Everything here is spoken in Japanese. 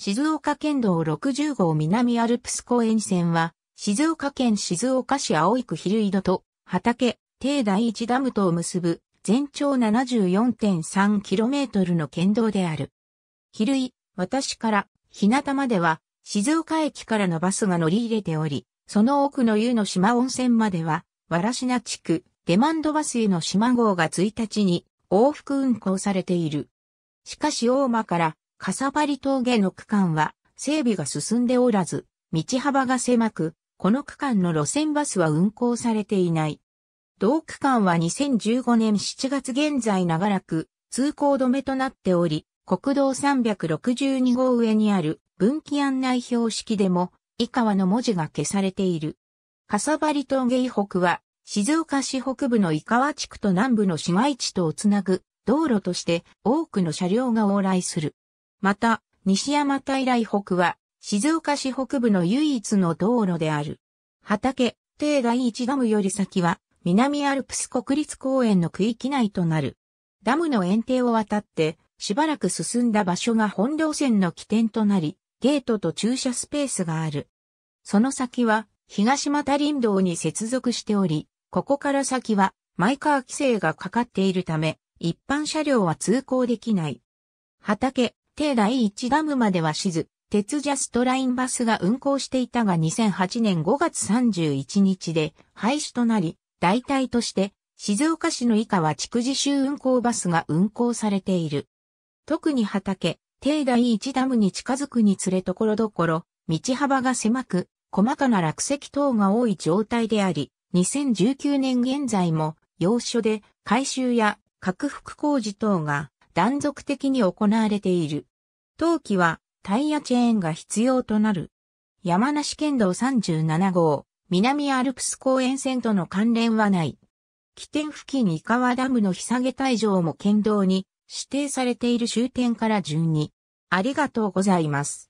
静岡県道60号南アルプス公園線は、静岡県静岡市青区昼井戸と、畑、定第一ダムとを結ぶ、全長 74.3km の県道である。昼井、私から、日向までは、静岡駅からのバスが乗り入れており、その奥の湯の島温泉までは、わらしな地区、デマンドバス湯の島号が1日に、往復運行されている。しかし大間から、かさばり峠の区間は整備が進んでおらず、道幅が狭く、この区間の路線バスは運行されていない。同区間は2015年7月現在長らく通行止めとなっており、国道362号上にある分岐案内標識でも以下はの文字が消されている。かさばり峠以北は静岡市北部の井川地区と南部の市街地とをつなぐ道路として多くの車両が往来する。また、西山平北は、静岡市北部の唯一の道路である。畑、定第一ダムより先は、南アルプス国立公園の区域内となる。ダムの園庭を渡って、しばらく進んだ場所が本路線の起点となり、ゲートと駐車スペースがある。その先は、東又林道に接続しており、ここから先は、マイカー規制がかかっているため、一般車両は通行できない。畑、定第1ダムまではしず、鉄ジャストラインバスが運行していたが2008年5月31日で廃止となり、代替として静岡市の以下は築地州運行バスが運行されている。特に畑、定第1ダムに近づくにつれところどころ、道幅が狭く、細かな落石等が多い状態であり、2019年現在も、要所で改修や拡幅工事等が断続的に行われている。陶器はタイヤチェーンが必要となる。山梨県道37号、南アルプス公園線との関連はない。起点付近伊川ダムの日下げ退場も県道に指定されている終点から順に。ありがとうございます。